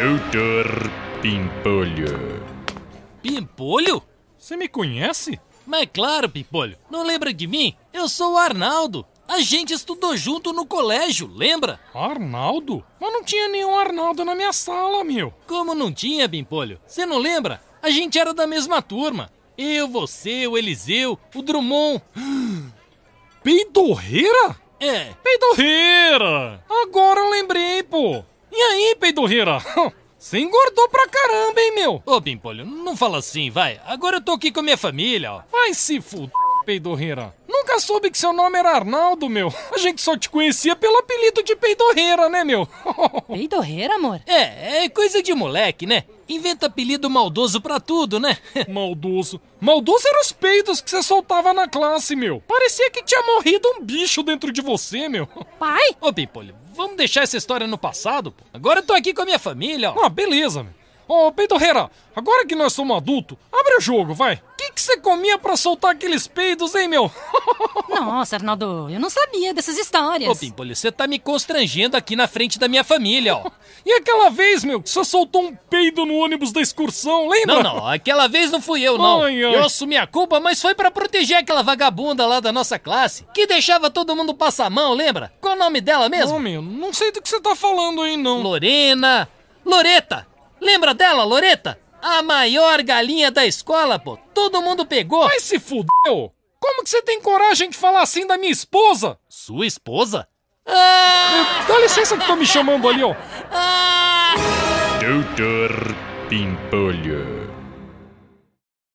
Doutor Pimpolho. Pimpolho? Você me conhece? Mas claro, Pimpolho. Não lembra de mim? Eu sou o Arnaldo. A gente estudou junto no colégio, lembra? Arnaldo? Mas não tinha nenhum Arnaldo na minha sala, meu. Como não tinha, Pimpolho? Você não lembra? A gente era da mesma turma. Eu, você, o Eliseu, o Drummond. Peidorreira? É. Peidorreira! aí, peidorreira. Você engordou pra caramba, hein, meu? Ô, Bimpolho, não fala assim, vai. Agora eu tô aqui com a minha família, ó. Vai se fuder, peidorreira. Não nunca soube que seu nome era Arnaldo, meu. A gente só te conhecia pelo apelido de peidorreira, né, meu? peidorreira, amor? É, é coisa de moleque, né? Inventa apelido maldoso pra tudo, né? maldoso. Maldoso eram os peidos que você soltava na classe, meu. Parecia que tinha morrido um bicho dentro de você, meu. Pai? Ô, Pimpolho, vamos deixar essa história no passado, pô. Agora eu tô aqui com a minha família, ó. Ah, beleza, meu. Ô, Peidorreira, agora que nós somos adultos, abre o jogo, vai você comia para soltar aqueles peidos, hein, meu? Nossa, Arnaldo, eu não sabia dessas histórias. Ô, Pimpolho, você tá me constrangendo aqui na frente da minha família, ó. E aquela vez, meu, que você soltou um peido no ônibus da excursão, lembra? Não, não, aquela vez não fui eu, não. Ai, ai. Eu assumi a culpa, mas foi para proteger aquela vagabunda lá da nossa classe, que deixava todo mundo passar a mão, lembra? Qual o nome dela mesmo? Não, não sei do que você tá falando aí, não. Lorena. Loreta. Lembra dela, Loreta? A maior galinha da escola, pô. Todo mundo pegou. Mas se fudeu! Como que você tem coragem de falar assim da minha esposa? Sua esposa? Ah! Dá licença que tô me chamando ali, ó. Ah! Doutor Pimpolho.